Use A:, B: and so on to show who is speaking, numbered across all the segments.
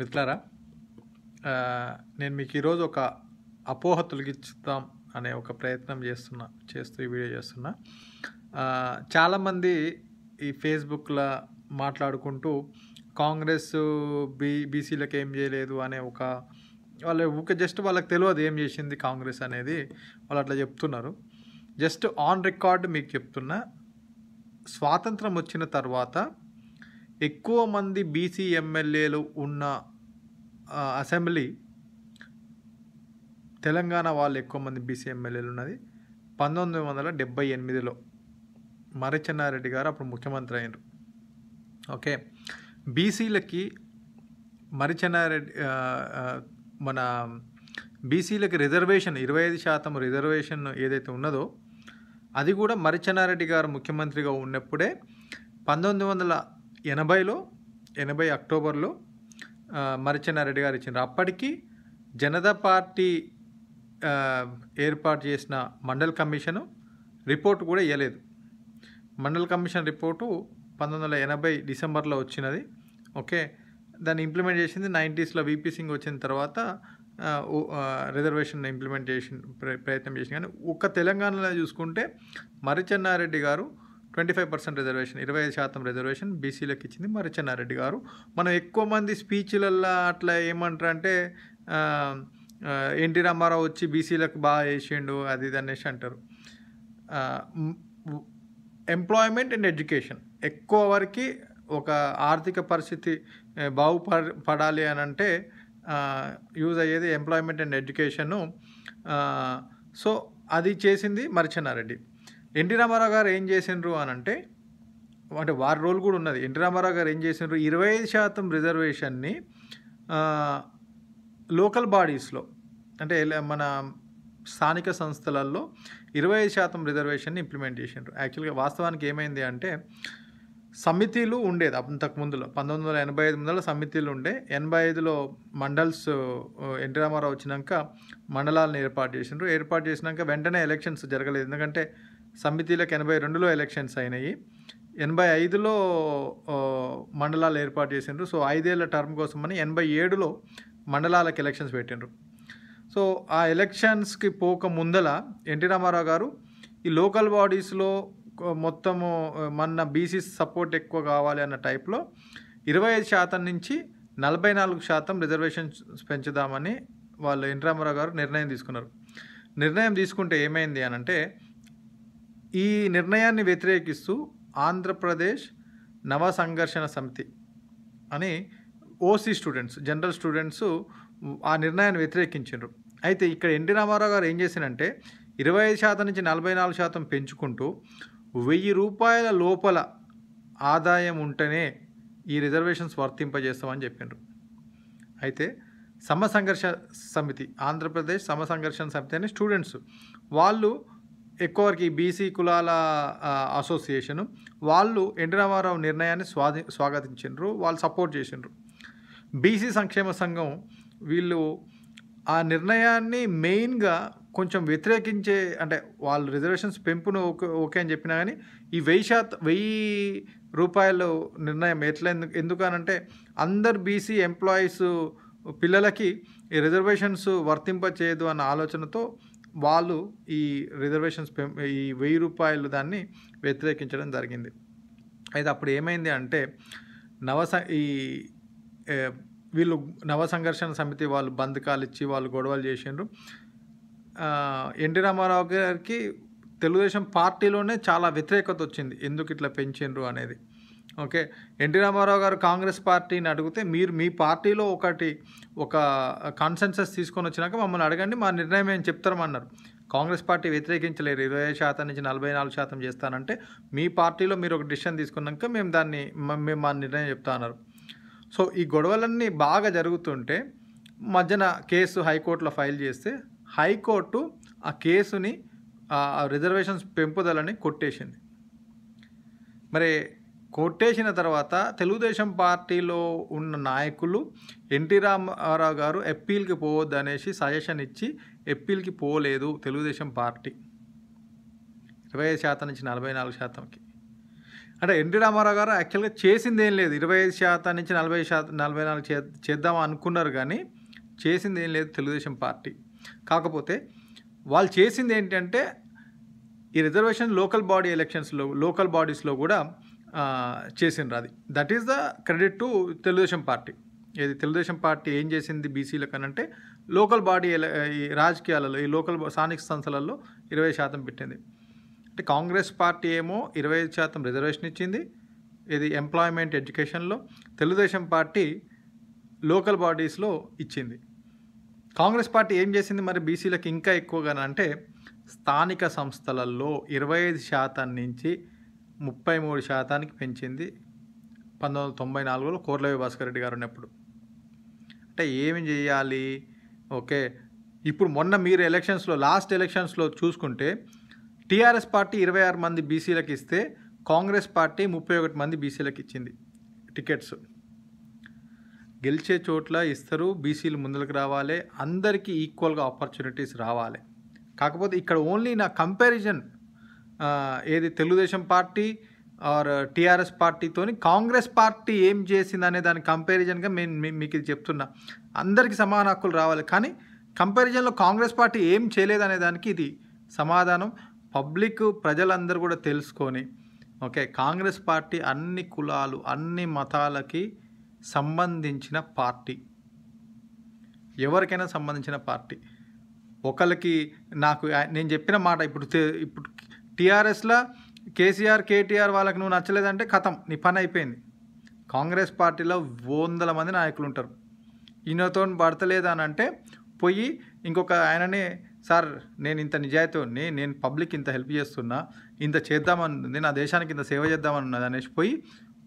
A: మిత్రులారా నేను మీకు ఈరోజు ఒక అపోహ తొలగిస్తాం అనే ఒక ప్రయత్నం చేస్తున్నా చేస్తూ ఈ వీడియో చేస్తున్నా చాలామంది ఈ ఫేస్బుక్లో మాట్లాడుకుంటూ కాంగ్రెస్ బీ బీసీలకు ఏం చేయలేదు అనే ఒక వాళ్ళ ఊకే జస్ట్ వాళ్ళకి తెలియదు ఏం చేసింది కాంగ్రెస్ అనేది వాళ్ళు అట్లా చెప్తున్నారు జస్ట్ ఆన్ రికార్డ్ మీకు చెప్తున్నా స్వాతంత్రం వచ్చిన తర్వాత ఎక్కువ మంది బీసీ ఎమ్మెల్యేలు ఉన్న అసెంబ్లీ తెలంగాణ వాళ్ళు ఎక్కువ మంది బీసీ ఎమ్మెల్యేలు ఉన్నది పంతొమ్మిది వందల డెబ్బై ఎనిమిదిలో మరచెన్నారెడ్డి గారు అప్పుడు ముఖ్యమంత్రి అయినరు ఓకే బీసీలకి మరిచెన్నారెడ్డి మన బీసీలకి రిజర్వేషన్ ఇరవై ఐదు శాతం రిజర్వేషన్ ఏదైతే ఉన్నదో అది కూడా మరిచెన్నారెడ్డి గారు ముఖ్యమంత్రిగా ఉన్నప్పుడే పంతొమ్మిది వందల ఎనభైలో ఎనభై అక్టోబర్లో మరిచెన్నారెడ్డి గారు ఇచ్చిండ్రు అప్పటికి జనతా పార్టీ ఏర్పాటు చేసిన మండల్ కమిషను రిపోర్ట్ కూడా ఇవ్వలేదు మండల్ కమిషన్ రిపోర్టు పంతొమ్మిది వందల ఎనభై డిసెంబర్లో వచ్చినది ఓకే దాన్ని ఇంప్లిమెంట్ చేసింది నైంటీస్లో వీపీ సింగ్ వచ్చిన తర్వాత రిజర్వేషన్ ఇంప్లిమెంట్ ప్రయత్నం చేసింది కానీ ఒక్క తెలంగాణలో చూసుకుంటే మరిచెన్నారెడ్డి గారు ట్వంటీ ఫైవ్ పర్సెంట్ రిజర్వేషన్ ఇరవై ఐదు శాతం రిజర్వేషన్ బీసీలకు ఇచ్చింది మరి చెన్నారెడ్డి గారు మనం ఎక్కువ మంది స్పీచ్లల్లో అట్లా ఏమంటారంటే ఎన్టీ రామారావు వచ్చి బీసీలకు బాగా చేసిండు అది ఇది అనేసి అంటారు ఎంప్లాయ్మెంట్ అండ్ ఎడ్యుకేషన్ ఎక్కువ వరకు ఒక ఆర్థిక పరిస్థితి పడాలి అని అంటే యూజ్ అయ్యేది ఎంప్లాయ్మెంట్ అండ్ ఎడ్యుకేషను సో అది చేసింది మరచన్నారెడ్డి ఎన్టీ రామారావు గారు ఏం చేసిండ్రు అని అంటే అంటే వారి రోల్ కూడా ఉన్నది ఎన్టీ రామారావు గారు ఏం చేసిండ్రు ఇరవై ఐదు శాతం రిజర్వేషన్ని లోకల్ బాడీస్లో అంటే మన స్థానిక సంస్థలల్లో ఇరవై ఐదు శాతం రిజర్వేషన్ని ఇంప్లిమెంట్ చేసిండ్రు యాక్చువల్గా వాస్తవానికి ఏమైంది అంటే సమితిలు ఉండేది అంతకు ముందులో పంతొమ్మిది వందల ఎనభై ఐదు ముందులో సమితిలు ఉండే ఎనభై ఐదులో మండల్స్ ఎన్టీ రామారావు వచ్చినాక మండలాలను ఏర్పాటు చేసిండ్రు ఏర్పాటు చేసినాక వెంటనే ఎలక్షన్స్ జరగలేదు ఎందుకంటే సమితిలకు ఎనభై రెండులో ఎలక్షన్స్ అయినాయి ఎనభై ఐదులో మండలాలు ఏర్పాటు చేసిండ్రు సో ఐదేళ్ల టర్మ్ కోసమని ఎనభై ఏడులో మండలాలకు ఎలక్షన్స్ పెట్టిండ్రు సో ఆ ఎలక్షన్స్కి పోక ముందల ఎన్టీ రామారావు గారు ఈ లోకల్ బాడీస్లో మొత్తము మన బీసీ సపోర్ట్ ఎక్కువ కావాలి అన్న టైప్లో ఇరవై ఐదు శాతం నుంచి నలభై నాలుగు శాతం రిజర్వేషన్స్ పెంచుదామని వాళ్ళు ఎన్టీ రామారావు గారు నిర్ణయం తీసుకున్నారు నిర్ణయం తీసుకుంటే ఏమైంది అని అంటే ఈ నిర్ణయాన్ని వ్యతిరేకిస్తూ ఆంధ్రప్రదేశ్ నవ సంఘర్షణ సమితి అని ఓసీ స్టూడెంట్స్ జనరల్ స్టూడెంట్స్ ఆ నిర్ణయాన్ని వ్యతిరేకించారు అయితే ఇక్కడ ఎన్టీ రామారావు గారు ఏం చేసినంటే ఇరవై ఐదు శాతం నుంచి నలభై నాలుగు శాతం పెంచుకుంటూ వెయ్యి రూపాయల లోపల ఆదాయం ఉంటేనే ఈ రిజర్వేషన్స్ వర్తింపజేస్తామని చెప్పిండ్రు అయితే సమసంఘర్ష సమితి ఆంధ్రప్రదేశ్ సమసంఘర్షణ సమితి అనే స్టూడెంట్స్ వాళ్ళు ఎక్కువ వరకు బీసీ కులాల అసోసియేషను వాళ్ళు ఎన్టీ రామారావు నిర్ణయాన్ని స్వాధి స్వాగతించారు వాళ్ళు సపోర్ట్ చేసిండ్రు బీసీ సంక్షేమ సంఘం వీళ్ళు ఆ నిర్ణయాన్ని మెయిన్గా కొంచెం వ్యతిరేకించే అంటే వాళ్ళు రిజర్వేషన్స్ పెంపును ఓకే ఓకే అని చెప్పినా కానీ ఈ వెయ్యి శాతం వెయ్యి రూపాయలు నిర్ణయం ఎట్లా ఎందుకు ఎందుకనంటే అందరు బీసీ ఎంప్లాయీస్ పిల్లలకి ఈ రిజర్వేషన్స్ వర్తింపచేయదు అన్న ఆలోచనతో వాళ్ళు ఈ రిజర్వేషన్స్ ఈ వెయ్యి రూపాయలు దాన్ని వ్యతిరేకించడం జరిగింది అయితే అప్పుడు ఏమైంది అంటే నవస ఈ వీళ్ళు నవ సంఘర్షణ సమితి వాళ్ళు బంధకాలు ఇచ్చి వాళ్ళు గొడవలు చేసిండ్రు ఎన్టీ రామారావు గారికి తెలుగుదేశం పార్టీలోనే చాలా వ్యతిరేకత వచ్చింది ఎందుకు ఇట్లా పెంచిండ్రు అనేది ఓకే ఎన్టీ రామారావు గారు కాంగ్రెస్ పార్టీని అడిగితే మీరు మీ పార్టీలో ఒకటి ఒక కాన్సెన్సస్ తీసుకొని వచ్చినాక మమ్మల్ని అడగండి మా నిర్ణయం ఏం చెప్తారమన్నారు కాంగ్రెస్ పార్టీ వ్యతిరేకించలేరు ఇరవై శాతం నుంచి నలభై నాలుగు శాతం చేస్తానంటే మీ పార్టీలో మీరు ఒక డిసిషన్ తీసుకున్నాక మేము దాన్ని మేము మా నిర్ణయం చెప్తా అన్నారు సో ఈ గొడవలన్నీ బాగా జరుగుతుంటే మధ్యన కేసు హైకోర్టులో ఫైల్ చేస్తే హైకోర్టు ఆ కేసుని రిజర్వేషన్స్ పెంపుదలని కొట్టేసింది మరి కొట్టేసిన తర్వాత తెలుగుదేశం పార్టీలో ఉన్న నాయకులు ఎన్టీ రామారావు గారు ఎప్పీల్కి పోవద్దు అనేసి సజెషన్ ఇచ్చి ఎప్పీల్కి పోలేదు తెలుగుదేశం పార్టీ ఇరవై ఐదు శాతం నుంచి నలభై నాలుగు శాతంకి అంటే ఎన్టీ రామారావు గారు యాక్చువల్గా చేసింది ఏం లేదు ఇరవై ఐదు శాతం నుంచి నలభై శాతం నలభై నాలుగు చే చేద్దాం అనుకున్నారు కానీ చేసింది ఏం లేదు తెలుగుదేశం పార్టీ కాకపోతే వాళ్ళు చేసింది ఏంటంటే ఈ రిజర్వేషన్ లోకల్ బాడీ ఎలక్షన్స్లో లోకల్ బాడీస్లో కూడా చేసిండ్రు అది that is the credit to Telugu Desam party ఏది తెలుగుదేశం పార్టీ ఏం చేసింది బీసీలకు అంటే లోకల్ బాడీ ఈ రాజకీయాలలో ఈ లోకల్ స్థానిక సంస్థలలో ఇరవై శాతం పెట్టింది అంటే కాంగ్రెస్ పార్టీ ఏమో ఇరవై ఐదు శాతం రిజర్వేషన్ ఇచ్చింది ఇది ఎంప్లాయ్మెంట్ ఎడ్యుకేషన్లో తెలుగుదేశం పార్టీ లోకల్ బాడీస్లో ఇచ్చింది కాంగ్రెస్ పార్టీ ఏం చేసింది మరి బీసీలకు ఇంకా ఎక్కువగానంటే స్థానిక సంస్థలలో ఇరవై ఐదు శాతం నుంచి ముప్పై మూడు శాతానికి పెంచింది పంతొమ్మిది వందల తొంభై నాలుగులో కోర్లవి భాస్కర్ రెడ్డి గారు ఉన్నప్పుడు అంటే ఏమి చేయాలి ఓకే ఇప్పుడు మొన్న మీరు ఎలక్షన్స్లో లాస్ట్ ఎలక్షన్స్లో చూసుకుంటే టీఆర్ఎస్ పార్టీ ఇరవై ఆరు మంది బీసీలకు ఇస్తే కాంగ్రెస్ పార్టీ ముప్పై ఒకటి మంది బీసీలకు ఇచ్చింది టికెట్స్ గెలిచే చోట్ల ఇస్తారు బీసీలు ముందరకు రావాలి అందరికీ ఈక్వల్గా ఆపర్చునిటీస్ రావాలి కాకపోతే ఇక్కడ ఓన్లీ నా కంపారిజన్ ఏది తెలుగుదేశం పార్టీ ఆర్ టీఆర్ఎస్ పార్టీతోని కాంగ్రెస్ పార్టీ ఏం చేసింది అనే దాని కంపారిజన్గా మేము మీకు ఇది చెప్తున్నా అందరికీ సమాన హక్కులు రావాలి కానీ కంపారిజన్లో కాంగ్రెస్ పార్టీ ఏం చేయలేదనే దానికి ఇది సమాధానం పబ్లిక్ ప్రజలందరూ కూడా తెలుసుకొని ఓకే కాంగ్రెస్ పార్టీ అన్ని కులాలు అన్ని మతాలకి సంబంధించిన పార్టీ ఎవరికైనా సంబంధించిన పార్టీ ఒకరికి నాకు నేను చెప్పిన మాట ఇప్పుడు ఇప్పుడు టీఆర్ఎస్లో కేసీఆర్ కేటీఆర్ వాళ్ళకి నువ్వు నచ్చలేదంటే కథం నీ పని అయిపోయింది కాంగ్రెస్ పార్టీలో వందల మంది నాయకులు ఉంటారు ఈయనతో అని అంటే పోయి ఇంకొక ఆయననే సార్ నేను ఇంత నిజాయితీ నేను పబ్లిక్ ఇంత హెల్ప్ చేస్తున్నా ఇంత చేద్దామన్నది నా దేశానికి ఇంత సేవ ఉన్నది అనేసి పోయి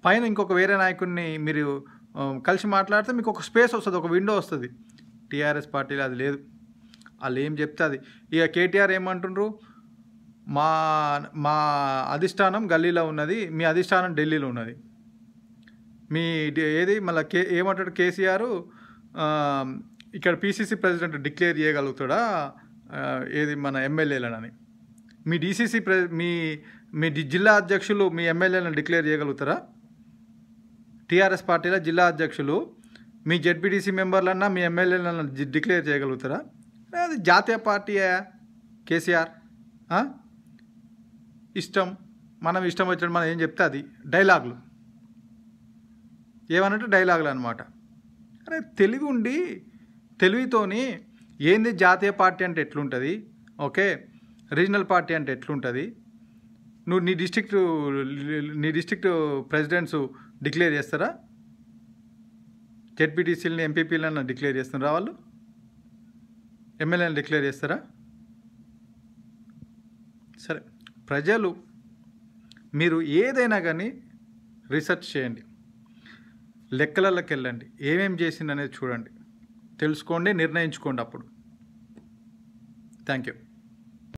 A: పైన ఇంకొక వేరే నాయకుడిని మీరు కలిసి మాట్లాడితే మీకు ఒక స్పేస్ వస్తుంది ఒక విండో వస్తుంది టీఆర్ఎస్ పార్టీలో అది లేదు వాళ్ళు ఏం చెప్తే అది ఇక కేటీఆర్ ఏమంటుండ్రు మా మా అధిష్టానం గల్లీలో ఉన్నది మీ అధిష్టానం ఢిల్లీలో ఉన్నది మీ ఏది మళ్ళీ కే ఏమంటాడు కేసీఆర్ ఇక్కడ పీసీసీ ప్రెసిడెంట్ డిక్లేర్ చేయగలుగుతాడా ఏది మన ఎమ్మెల్యేలనని మీ డిసిసి ప్రె మీ మీ జిల్లా అధ్యక్షులు మీ ఎమ్మెల్యేలను డిక్లేర్ చేయగలుగుతారా టీఆర్ఎస్ పార్టీల జిల్లా అధ్యక్షులు మీ జెడ్పీటీసీ మెంబర్లన్నా మీ ఎమ్మెల్యేలను డిక్లేర్ చేయగలుగుతారా అది జాతీయ పార్టీయా కేసీఆర్ ఇష్టం మనం ఇష్టం వచ్చినట్టు మనం ఏం చెప్తే అది డైలాగులు ఏమన్నట్టు డైలాగులు అనమాట అరే తెలివి ఉండి తెలివితోని ఏంది జాతీయ పార్టీ అంటే ఎట్లుంటుంది ఓకే రీజనల్ పార్టీ అంటే ఎట్లుంటుంది నువ్వు నీ డిస్టిక్ట్ నీ డిస్టిక్ట్ ప్రెసిడెంట్స్ డిక్లేర్ చేస్తారా జెడ్పీటీసీలని ఎంపీపీలను డిక్లేర్ చేస్తున్నారా వాళ్ళు ఎమ్మెల్యేలను డిక్లేర్ చేస్తారా సరే ప్రజలు మీరు ఏదైనా కానీ రీసెర్చ్ చేయండి లెక్కలలోకి వెళ్ళండి ఏమేం చేసింది అనేది చూడండి తెలుసుకోండి నిర్ణయించుకోండి అప్పుడు థ్యాంక్ యూ